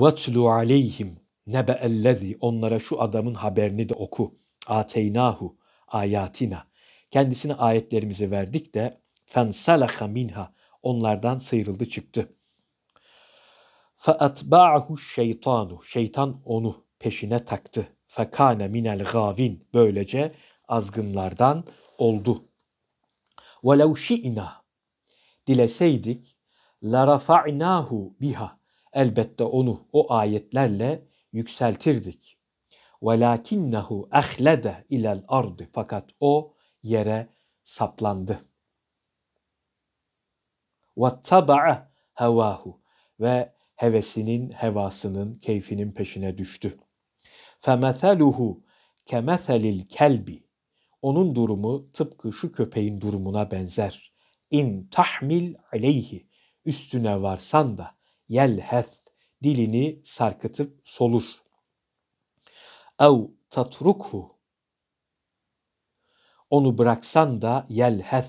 وَتْلُ عَلَيْهِمْ نَبَأَ الَّذ۪ي Onlara şu adamın haberini de oku. Ateynahu ayatina. Kendisine ayetlerimizi verdik de fensalaha minha. Onlardan sıyrıldı çıktı. فَأَتْبَعَهُ şeytanu. Şeytan onu peşine taktı. فَكَانَ مِنَ الْغَاوِينَ Böylece azgınlardan oldu. وَلَوْ شِئْنَا Dileseydik لَرَفَعْنَاهُ biha elbette onu o ayetlerle yükseltirdik. Velakinnehu ahlede ilel ardı fakat o yere saplandı. Vettaba'a hevahu ve hevesinin, hevasının, keyfinin peşine düştü. Femetheluhu kemethelil kelbi. Onun durumu tıpkı şu köpeğin durumuna benzer. İn tahmil aleyhi. Üstüne varsan da yelheth dilini sarkıtıp solur. Ev tatrukhu onu bıraksan da yelheth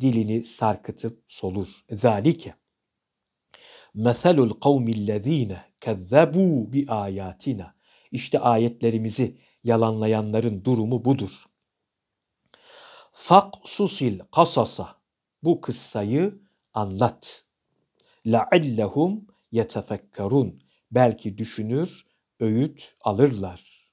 dilini sarkıtıp solur. Zalike meselul kavmillezine kezzebu bi ayatina. İşte ayetlerimizi yalanlayanların durumu budur. Fak susil kasasa bu kıssayı anlat. لَعَلَّهُمْ يَتَفَكَّرُونَ Belki düşünür, öğüt alırlar.